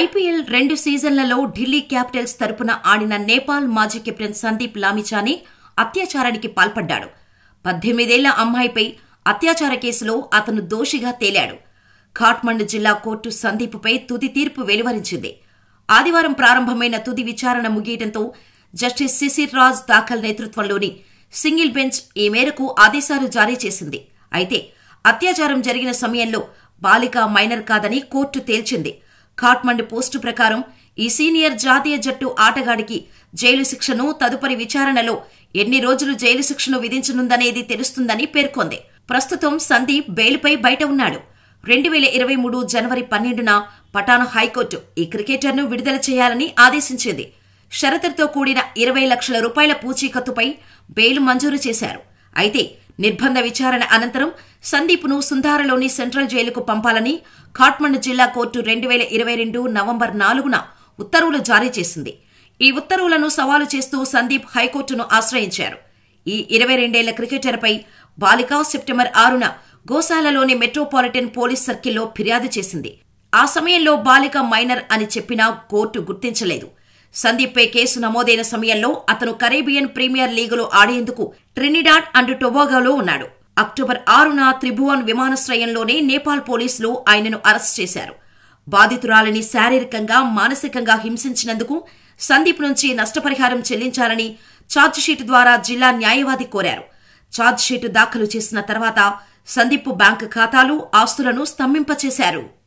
IPL రెండు సీజన్లలో Delhi Capitals తరపున ఆడిన నేపాల్ మాజీ కెప్టెన్ సందీప్ లామిచాని అత్యాచారానికి పాల్పడ్డాడు పద్దెనిమిదేళ్ల అమ్మాయిపై అత్యాచార కేసులో అతను దోషిగా తేలాడు ఖాట్మండ్ జిల్లా కోర్టు సందీప్పై తుది తీర్పు వెలువరించింది ఆదివారం ప్రారంభమైన తుది విచారణ ముగియడంతో జస్టిస్ శిశిర్ రాజ్ దాఖల్ నేతృత్వంలోని సింగిల్ బెంచ్ ఈ మేరకు ఆదేశాలు జారీ చేసింది అయితే అత్యాచారం జరిగిన సమయంలో బాలిక మైనర్ కాదని కోర్టు తేల్చింది ఖాట్మండ్ పోస్టు ప్రకారం ఈ సీనియర్ జాతీయ జట్టు ఆటగాడికి జైలు శిక్షను తదుపరి విచారణలో ఎన్ని రోజులు జైలు శిక్షను విధించనుందనేది తెలుస్తుందని పేర్కొంది ప్రస్తుతం సందీప్ బెయిల్పై బయట ఉన్నాడు రెండు వేల ఇరవై మూడు జనవరి పన్నెండున పటాన్ హైకోర్టు ఈ క్రికెటర్ను విడుదల చేయాలని ఆదేశించింది షరతులతో కూడిన ఇరవై లక్షల రూపాయల పూచీకత్తుపై బెయిల్ మంజూరు చేశారు అయితే నిర్బంధ విచారణ అనంతరం సందీప్ను సుంధారలోని సెంట్రల్ జైలుకు పంపాలని ఖాట్మండ్ జిల్లా కోర్టు రెండు వేల ఇరవై రెండు నవంబర్ నాలుగున ఉత్తర్వులు జారీ చేసింది ఈ ఉత్తర్వులను సవాలు చేస్తూ సందీప్ హైకోర్టును ఆశ్రయించారు ఈ ఇరవై రెండేళ్ల క్రికెటర్పై బాలిక సెప్టెంబర్ ఆరున గోశాలలోని మెట్రోపాలిటన్ పోలీస్ సర్కిల్లో ఫిర్యాదు చేసింది ఆ సమయంలో బాలిక మైనర్ అని చెప్పినా కోర్టు గుర్తించలేదు సందీప్పై కేసు నమోదైన సమయంలో అతను కరేబియన్ ప్రీమియర్ లీగులో ఆడేందుకు ట్రినిడాడ్ అండ్ టొబోగాలో ఉన్నాడు అక్టోబర్ ఆరున త్రిభువన్ విమానాశ్రయంలోనే నేపాల్ పోలీసులు ఆయనను అరెస్ట్ చేశారు బాధితురాలిని శారీరకంగా మానసికంగా హింసించినందుకు సందీప్ నుంచి నష్టపరిహారం చెల్లించాలని ఛార్జిషీటు ద్వారా జిల్లా న్యాయవాది కోరారు ఛార్జిషీటు దాఖలు చేసిన తర్వాత సందీప్ బ్యాంకు ఖాతాలు ఆస్తులను స్తంభింపచేశారు